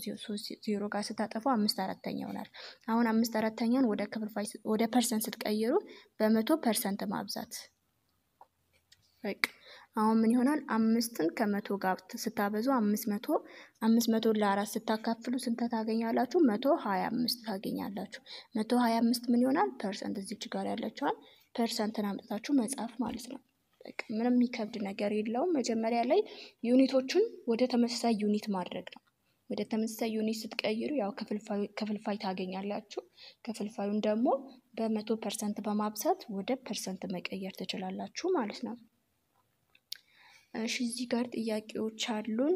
ዜሮ ጋር ስታጠፉ አምስት አራተኛ ይሆናል። አሁን አምስት አራተኛን ወደ ክፍልፋይ ወደ ፐርሰንት ስትቀይሩ በመቶ ፐርሰንት ማብዛት በቃ አሁን ምን ይሆናል? አምስትን ከመቶ ጋር ስታበዙ አምስት መቶ አምስት መቶ ለአራት ስታካፍሉ ስንት ታገኛላችሁ? መቶ ሀያ አምስት ታገኛላችሁ። መቶ ሀያ አምስት ምን ይሆናል? ፐርሰንት እዚች ጋር ያለችዋል ፐርሰንትን አምጥታችሁ መጻፍ ማለት ነው። በቃ ምንም የሚከብድ ነገር የለውም። መጀመሪያ ላይ ዩኒቶቹን ወደ ተመሳሳይ ዩኒት ማድረግ ነው። ወደ ተመሳሳይ ዩኒት ስትቀይሩ ያው ክፍልፋይ ታገኛላችሁ። ክፍልፋዩን ደግሞ በመቶ ፐርሰንት በማብዛት ወደ ፐርሰንት መቀየር ትችላላችሁ ማለት ነው። እሺ እዚህ ጋር ጥያቄዎች አሉን።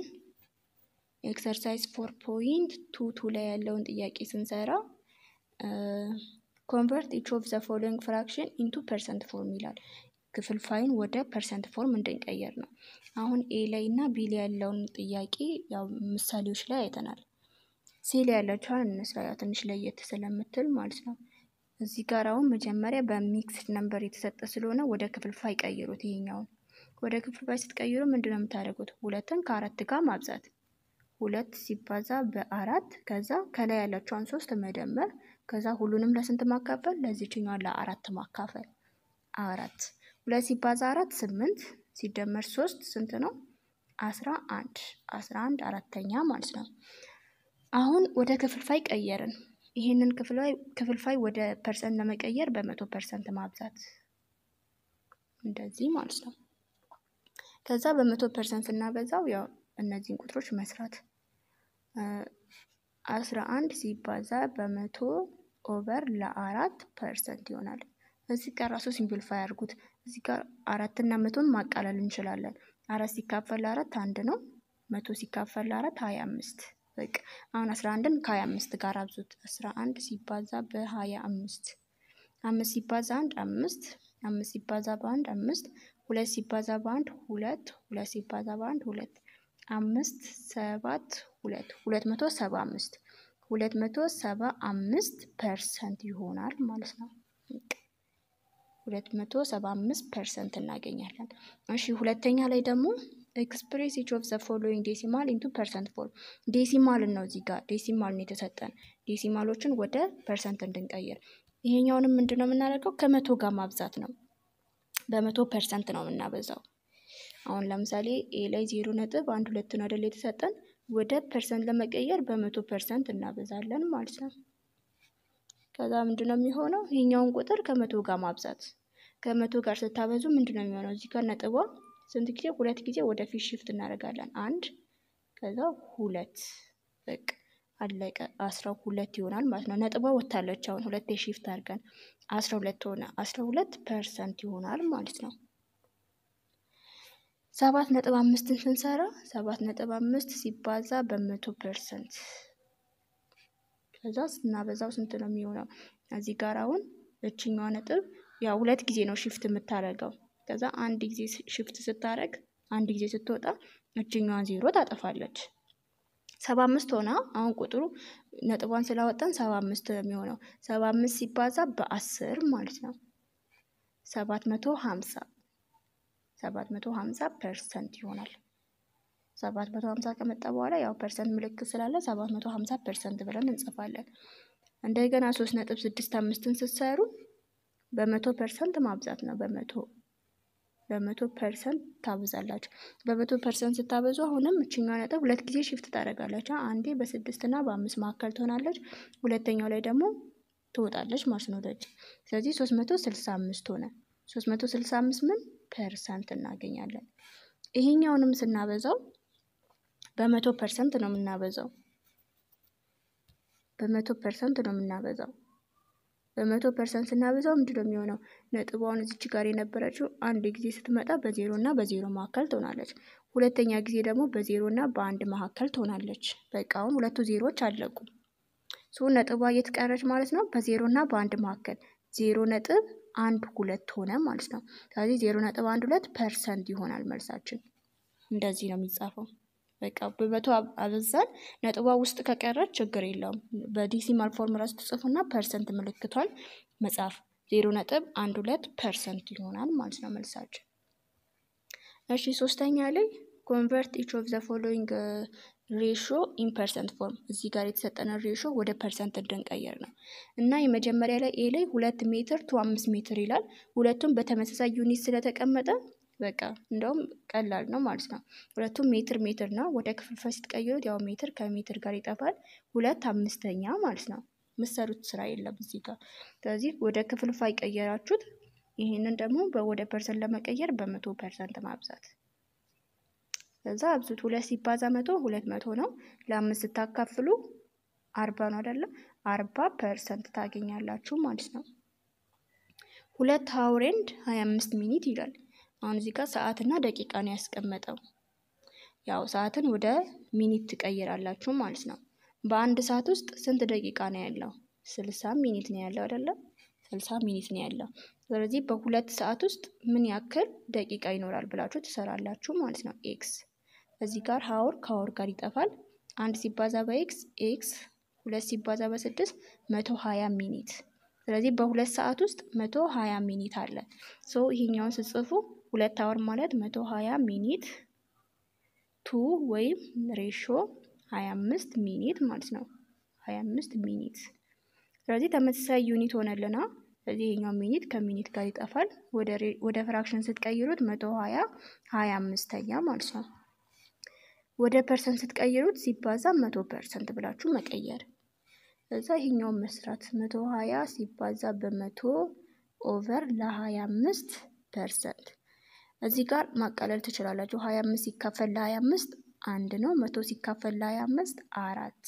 ኤክሰርሳይዝ ፎር ፖይንት ቱ ቱ ላይ ያለውን ጥያቄ ስንሰራ ኮንቨርት ኢች ኦፍ ዘ ፎሎዊንግ ፍራክሽን ኢንቱ ፐርሰንት ፎርም ይላል። ክፍል ፋይን ወደ ፐርሰንት ፎርም እንድንቀየር ነው። አሁን ኤ ላይ እና ቢ ላይ ያለውን ጥያቄ ያው ምሳሌዎች ላይ አይተናል። ሲ ላይ ያለችዋን እንስራ፣ ያው ትንሽ ለየት ስለምትል ማለት ነው። እዚህ ጋር አሁን መጀመሪያ በሚክስድ ነምበር የተሰጠ ስለሆነ ወደ ክፍል ፋይ ቀይሩት ይሄኛውን ወደ ክፍልፋይ ስትቀይሩ ምንድን ነው የምታደርጉት? ሁለትን ከአራት ጋር ማብዛት ሁለት ሲባዛ በአራት ከዛ ከላይ ያላቸውን ሶስት መደመር ከዛ ሁሉንም ለስንት ማካፈል? ለዚችኛዋ ለአራት ማካፈል። አራት ሁለት ሲባዛ አራት ስምንት ሲደመር ሶስት ስንት ነው? አስራ አንድ አስራ አንድ አራተኛ ማለት ነው። አሁን ወደ ክፍልፋይ ቀየርን። ይህንን ክፍልፋይ ወደ ፐርሰንት ለመቀየር በመቶ ፐርሰንት ማብዛት እንደዚህ ማለት ነው። ከዛ በመቶ ፐርሰንት ስናበዛው ያው እነዚህን ቁጥሮች መስራት አስራ አንድ ሲባዛ በመቶ ኦቨር ለአራት ፐርሰንት ይሆናል። እዚህ ጋር ራሱ ሲምፕሊፋይ አድርጉት። እዚህ ጋር አራትና መቶን ማቃለል እንችላለን። አራት ሲካፈል አራት አንድ ነው። መቶ ሲካፈል አራት ሀያ አምስት በቃ አሁን አስራ አንድን ከሀያ አምስት ጋር አብዙት። አስራ አንድ ሲባዛ በሀያ አምስት አምስት ሲባዛ አንድ አምስት አምስት ሲባዛ በአንድ አምስት ሁለት ሲባዛ በአንድ ሁለት ሁለት ሲባዛ በአንድ ሁለት አምስት ሰባት ሁለት ሁለት መቶ ሰባ አምስት ሁለት መቶ ሰባ አምስት ፐርሰንት ይሆናል ማለት ነው። ሁለት መቶ ሰባ አምስት ፐርሰንት እናገኛለን። እሺ ሁለተኛ ላይ ደግሞ ኤክስፕሬስ ኢች ኦፍ ዘ ፎሎዊንግ ዴሲማል ኢንቱ ፐርሰንት ፎርም ዴሲማልን ነው እዚህ ጋር ዴሲማል ነው የተሰጠን። ዴሲማሎችን ወደ ፐርሰንት እንድንቀይር ይሄኛውንም ምንድነው የምናደርገው ከመቶ ጋር ማብዛት ነው። በመቶ ፐርሰንት ነው የምናበዛው። አሁን ለምሳሌ ኤ ላይ ዜሮ ነጥብ አንድ ሁለትን አደል የተሰጠን ወደ ፐርሰንት ለመቀየር በመቶ ፐርሰንት እናበዛለን ማለት ነው። ከዛ ምንድን ነው የሚሆነው? ይህኛውን ቁጥር ከመቶ ጋር ማብዛት። ከመቶ ጋር ስታበዙ ምንድን ነው የሚሆነው? እዚህ ጋር ነጥቧ ስንት ጊዜ? ሁለት ጊዜ ወደፊት ሽፍት እናደርጋለን። አንድ ከዛ ሁለት በቃ አለቀ። አስራ ሁለት ይሆናል ማለት ነው። ነጥቧ ወታለች። አሁን ሁለት የሺፍት አድርገን አስራ ሁለት ሆነ። አስራ ሁለት ፐርሰንት ይሆናል ማለት ነው። ሰባት ነጥብ አምስትን ስንሰራ ሰባት ነጥብ አምስት ሲባዛ በመቶ ፐርሰንት ከዛ ስናበዛው ስንት ነው የሚሆነው? እዚህ ጋር አሁን እችኛዋ ነጥብ ያው ሁለት ጊዜ ነው ሽፍት የምታደርገው። ከዛ አንድ ጊዜ ሽፍት ስታደርግ አንድ ጊዜ ስትወጣ እችኛዋን ዜሮ ታጠፋለች። ሰባ አምስት ሆና አሁን ቁጥሩ ነጥቧን ስላወጣን ሰባ አምስት የሚሆነው ሰባ አምስት ሲባዛ በአስር ማለት ነው ሰባት መቶ ሀምሳ ሰባት መቶ ሀምሳ ፐርሰንት ይሆናል። ሰባት መቶ ሀምሳ ከመጣ በኋላ ያው ፐርሰንት ምልክት ስላለ ሰባት መቶ ሀምሳ ፐርሰንት ብለን እንጽፋለን። እንደገና ሶስት ነጥብ ስድስት አምስትን ስትሰሩ በመቶ ፐርሰንት ማብዛት ነው በመቶ በመቶ ፐርሰንት ታብዛላችሁ። በመቶ ፐርሰንት ስታበዙ አሁንም እችኛ ነጥብ ሁለት ጊዜ ሽፍት ታደርጋላችሁ። አንዴ በስድስት እና በአምስት መካከል ትሆናለች። ሁለተኛው ላይ ደግሞ ትወጣለች ማለት ነው። ስለዚህ ሶስት መቶ ስልሳ አምስት ሆነ። ሶስት መቶ ስልሳ አምስት ምን ፐርሰንት እናገኛለን። ይሄኛውንም ስናበዛው በመቶ ፐርሰንት ነው የምናበዛው። በመቶ ፐርሰንት ነው የምናበዛው። በመቶ ፐርሰንት ስናበዛው ምንድነው የሚሆነው? ነጥቧን እዚች ጋር የነበረችው አንድ ጊዜ ስትመጣ በዜሮ እና በዜሮ መካከል ትሆናለች። ሁለተኛ ጊዜ ደግሞ በዜሮ እና በአንድ መካከል ትሆናለች። በቃ አሁን ሁለቱ ዜሮዎች አለቁ ሶ ነጥቧ እየተቀረች ማለት ነው በዜሮ እና በአንድ መካከል ዜሮ ነጥብ አንድ ሁለት ሆነ ማለት ነው። ስለዚህ ዜሮ ነጥብ አንድ ሁለት ፐርሰንት ይሆናል መልሳችን። እንደዚህ ነው የሚጻፈው። በቃ በመቶ አበዛን። ነጥቧ ውስጥ ከቀረ ችግር የለውም። በዲሲማል ፎርም ራሱ ተጽፉና ፐርሰንት ምልክቷን መጻፍ ዜሮ ነጥብ አንድ ሁለት ፐርሰንት ይሆናል ማለት ነው መልሳችን። እሺ ሶስተኛ ላይ ኮንቨርት ኢች ኦፍ ዘ ፎሎዊንግ ሬሾ ኢን ፐርሰንት ፎርም እዚህ ጋር የተሰጠነ ሬሾ ወደ ፐርሰንት እንድንቀየር ነው እና የመጀመሪያ ላይ ኤ ላይ ሁለት ሜትር ቱ አምስት ሜትር ይላል። ሁለቱም በተመሳሳይ ዩኒት ስለተቀመጠ በቃ እንደውም ቀላል ነው ማለት ነው። ሁለቱም ሜትር ሜትር ነው። ወደ ክፍልፋይ ስትቀይሩት ያው ሜትር ከሜትር ጋር ይጠፋል። ሁለት አምስተኛ ማለት ነው። ምሰሩት ስራ የለም እዚህ ጋር። ስለዚህ ወደ ክፍልፋይ ቀየራችሁት። ይህንን ደግሞ ወደ ፐርሰንት ለመቀየር በመቶ ፐርሰንት ማብዛት ከዛ አብዙት። ሁለት ሲባዛ መቶ ሁለት መቶ ነው። ለአምስት ስታካፍሉ አርባ ነው አይደለም? አርባ ፐርሰንት ታገኛላችሁ ማለት ነው። ሁለት ሀውሬንድ ሀያ አምስት ሚኒት ይላል። አሁን እዚህ ጋር ሰዓትና ደቂቃ ነው ያስቀመጠው። ያው ሰዓትን ወደ ሚኒት ትቀይራላችሁ ማለት ነው። በአንድ ሰዓት ውስጥ ስንት ደቂቃ ነው ያለው? ስልሳ ሚኒት ነው ያለው አይደለም? ስልሳ ሚኒት ነው ያለው። ስለዚህ በሁለት ሰዓት ውስጥ ምን ያክል ደቂቃ ይኖራል ብላችሁ ትሰራላችሁ ማለት ነው። ኤክስ እዚህ ጋር ሀወር ከሀወር ጋር ይጠፋል። አንድ ሲባዛ በኤክስ ኤክስ፣ ሁለት ሲባዛ በስድስት መቶ ሀያ ሚኒት። ስለዚህ በሁለት ሰዓት ውስጥ መቶ ሀያ ሚኒት አለ። ሶ ይሄኛውን ስትጽፉ ሁለት አወር ማለት መቶ ሀያ ሚኒት ቱ ወይም ሬሾ ሀያ አምስት ሚኒት ማለት ነው። ሀያ አምስት ሚኒት። ስለዚህ ተመሳሳይ ዩኒት ሆነልና ስለዚህ ይሄኛው ሚኒት ከሚኒት ጋር ይጠፋል። ወደ ፍራክሽን ስትቀይሩት መቶ ሀያ ሀያ አምስተኛ ማለት ነው። ወደ ፐርሰንት ስትቀይሩት ሲባዛ መቶ ፐርሰንት ብላችሁ መቀየር እዛ ይሄኛውን መስራት መቶ ሀያ ሲባዛ በመቶ ኦቨር ለሀያ አምስት ፐርሰንት እዚህ ጋር ማቀለል ትችላላችሁ። 25 ሲካፈል ለ25 አንድ ነው። 100 ሲካፈል ለ25 አራት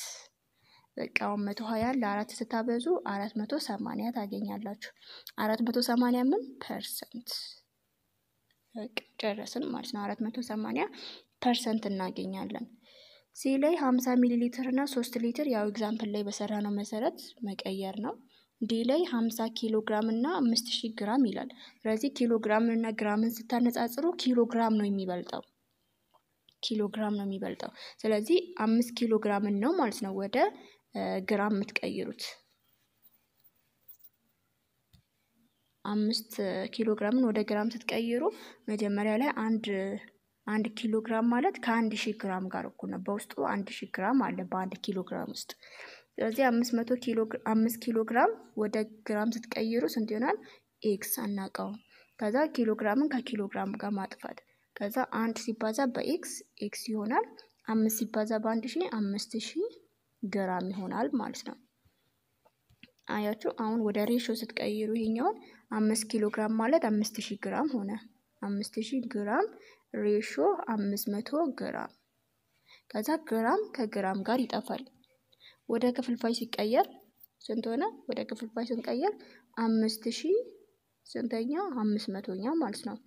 በቃ 120 ለአራት ስታበዙ አራት ታገኛላችሁ። 480 ምን ፐርሰንት ጨረስን ማለት ነው። 480 ፐርሰንት እናገኛለን። ሲ ላይ 50 ሚሊ ሊትር እና ሶስት ሊትር ያው ኤግዛምፕል ላይ በሰራ ነው መሰረት መቀየር ነው። ዲ ላይ 50 ኪሎ ግራም እና 5000 ግራም ይላል። ስለዚህ ኪሎ ግራም እና ግራምን ስታነጻጽሩ ኪሎ ግራም ነው የሚበልጠው፣ ኪሎ ግራም ነው የሚበልጠው። ስለዚህ 5 ኪሎ ግራምን ነው ማለት ነው ወደ ግራም የምትቀይሩት። አምስት ኪሎ ግራምን ወደ ግራም ስትቀይሩ መጀመሪያ ላይ አንድ አንድ ኪሎ ግራም ማለት ከአንድ ሺህ ግራም ጋር እኩል ነው። በውስጡ አንድ ሺህ ግራም አለ በአንድ ኪሎ ግራም ውስጥ ስለዚህ አምስት መቶ ኪሎ አምስት ኪሎ ግራም ወደ ግራም ስትቀይሩ ስንት ይሆናል? ኤክስ አናውቀውም። ከዛ ኪሎ ግራምን ከኪሎ ግራም ጋር ማጥፋት ከዛ አንድ ሲባዛ በኤክስ ኤክስ ይሆናል። አምስት ሲባዛ በአንድ ሺ አምስት ሺ ግራም ይሆናል ማለት ነው። አያችሁ አሁን ወደ ሬሾ ስትቀይሩ ይሄኛውን አምስት ኪሎ ግራም ማለት አምስት ሺ ግራም ሆነ። አምስት ሺ ግራም ሬሾ አምስት መቶ ግራም ከዛ ግራም ከግራም ጋር ይጠፋል። ወደ ክፍልፋይ ሲቀየር ስንት ሆነ? ወደ ክፍልፋይ ስንቀየር አምስት ሺ ስንተኛ አምስት መቶኛ ማለት ነው።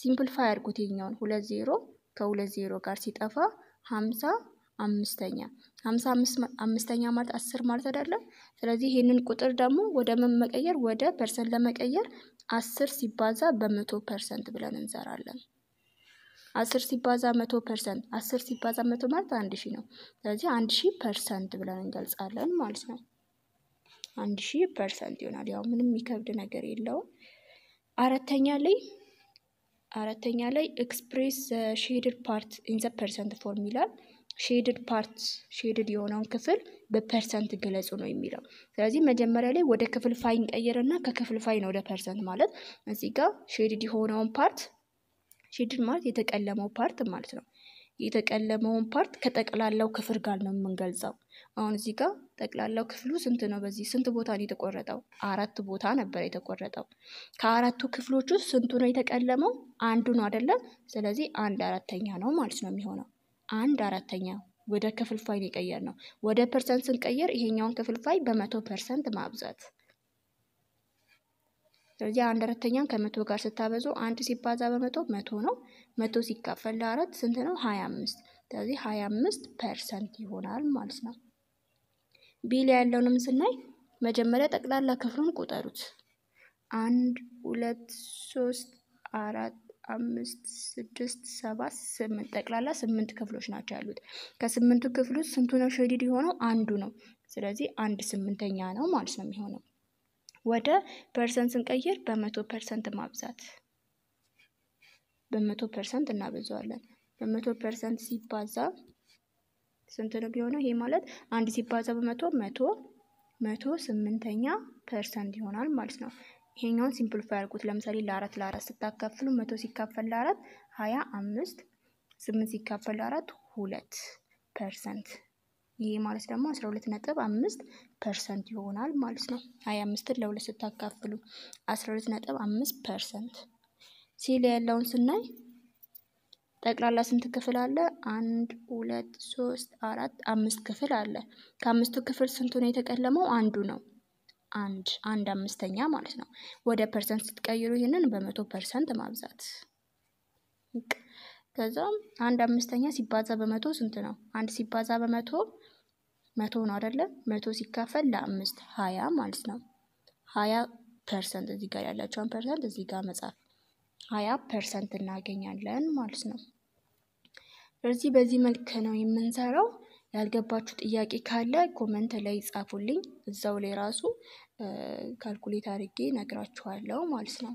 ሲምፕልፋይ አድርጉት የኛውን ሁለት ዜሮ ከሁለት ዜሮ ጋር ሲጠፋ ሀምሳ አምስተኛ ሀምሳ አምስተኛ ማለት አስር ማለት አይደለም። ስለዚህ ይህንን ቁጥር ደግሞ ወደ ምን መቀየር ወደ ፐርሰንት ለመቀየር አስር ሲባዛ በመቶ ፐርሰንት ብለን እንሰራለን። አስር ሲባዛ መቶ ፐርሰንት አስር ሲባዛ መቶ ማለት አንድ ሺህ ነው። ስለዚህ አንድ ሺህ ፐርሰንት ብለን እንገልጻለን ማለት ነው። አንድ ሺህ ፐርሰንት ይሆናል። ያው ምንም የሚከብድ ነገር የለውም። አራተኛ ላይ አራተኛ ላይ ኤክስፕሬስ ሼድድ ፓርት ኢን ዘ ፐርሰንት ፎርም ይላል። ሼድድ ፓርት ሼድድ የሆነውን ክፍል በፐርሰንት ግለጹ ነው የሚለው። ስለዚህ መጀመሪያ ላይ ወደ ክፍል ፋይን ቀየረና ከክፍል ፋይ ወደ ፐርሰንት ማለት እዚህ ጋር ሼድድ የሆነውን ፓርት ሼድድ ማለት የተቀለመው ፓርት ማለት ነው። የተቀለመውን ፓርት ከጠቅላላው ክፍል ጋር ነው የምንገልጸው። አሁን እዚህ ጋር ጠቅላላው ክፍሉ ስንት ነው? በዚህ ስንት ቦታ ነው የተቆረጠው? አራት ቦታ ነበር የተቆረጠው። ከአራቱ ክፍሎች ውስጥ ስንቱ ነው የተቀለመው? አንዱ ነው አይደለም? ስለዚህ አንድ አራተኛ ነው ማለት ነው የሚሆነው። አንድ አራተኛ ወደ ክፍልፋይ ነው የቀየር ነው። ወደ ፐርሰንት ስንቀየር ይሄኛውን ክፍልፋይ በመቶ ፐርሰንት ማብዛት ስለዚህ አንድ አራተኛን ከመቶ ጋር ስታበዙ አንድ ሲባዛ በመቶ መቶ ነው። መቶ ሲካፈል ለአራት ስንት ነው? ሀያ አምስት ስለዚህ ሀያ አምስት ፐርሰንት ይሆናል ማለት ነው። ቢል ያለውንም ስናይ መጀመሪያ ጠቅላላ ክፍሉን ቁጠሩት። አንድ ሁለት ሶስት አራት አምስት ስድስት ሰባት ስምንት ጠቅላላ ስምንት ክፍሎች ናቸው ያሉት። ከስምንቱ ክፍሎች ስንቱ ነው ሸዲድ የሆነው? አንዱ ነው። ስለዚህ አንድ ስምንተኛ ነው ማለት ነው የሚሆነው። ወደ ፐርሰንት ስንቀይር በመቶ ፐርሰንት ማብዛት በመቶ ፐርሰንት እናበዛዋለን። በመቶ ፐርሰንት ሲባዛ ስንት ነው የሚሆነው? ይሄ ማለት አንድ ሲባዛ በመቶ መቶ መቶ ስምንተኛ ፐርሰንት ይሆናል ማለት ነው። ይሄኛውን ሲምፕሊፋይ አድርጉት። ለምሳሌ ለአራት ለአራት ስታካፍሉ መቶ ሲካፈል ለአራት ሀያ አምስት ስምንት ሲካፈል ለአራት ሁለት ፐርሰንት ይህ ማለት ደግሞ 5 ፐርሰንት ይሆናል ማለት ነው። 25ን ለሁለት ስታካፍሉ 5 ፐርሰንት ሲል ያለውን ስናይ ጠቅላላ ስንት ክፍል አለ? አንድ ሁለት ሶስት አራት አምስት ክፍል አለ። ከአምስቱ ክፍል ስንቱ ነው የተቀለመው? አንዱ ነው። አንድ አንድ አምስተኛ ማለት ነው። ወደ ፐርሰንት ስትቀይሩ ይህንን በመቶ ፐርሰንት ማብዛት ከዛም አንድ አምስተኛ ሲባዛ በመቶ ስንት ነው? አንድ ሲባዛ በመቶ መቶ ነው አደለ? መቶ ሲካፈል ለአምስት ሀያ ማለት ነው። ሀያ ፐርሰንት እዚህ ጋር ያላቸውን ፐርሰንት እዚህ ጋር መጻፍ ሀያ ፐርሰንት እናገኛለን ማለት ነው። ስለዚህ በዚህ መልክ ነው የምንሰራው። ያልገባችሁ ጥያቄ ካለ ኮመንት ላይ ጻፉልኝ። እዛው ላይ ራሱ ካልኩሌት አድርጌ ነግራችኋለሁ ማለት ነው።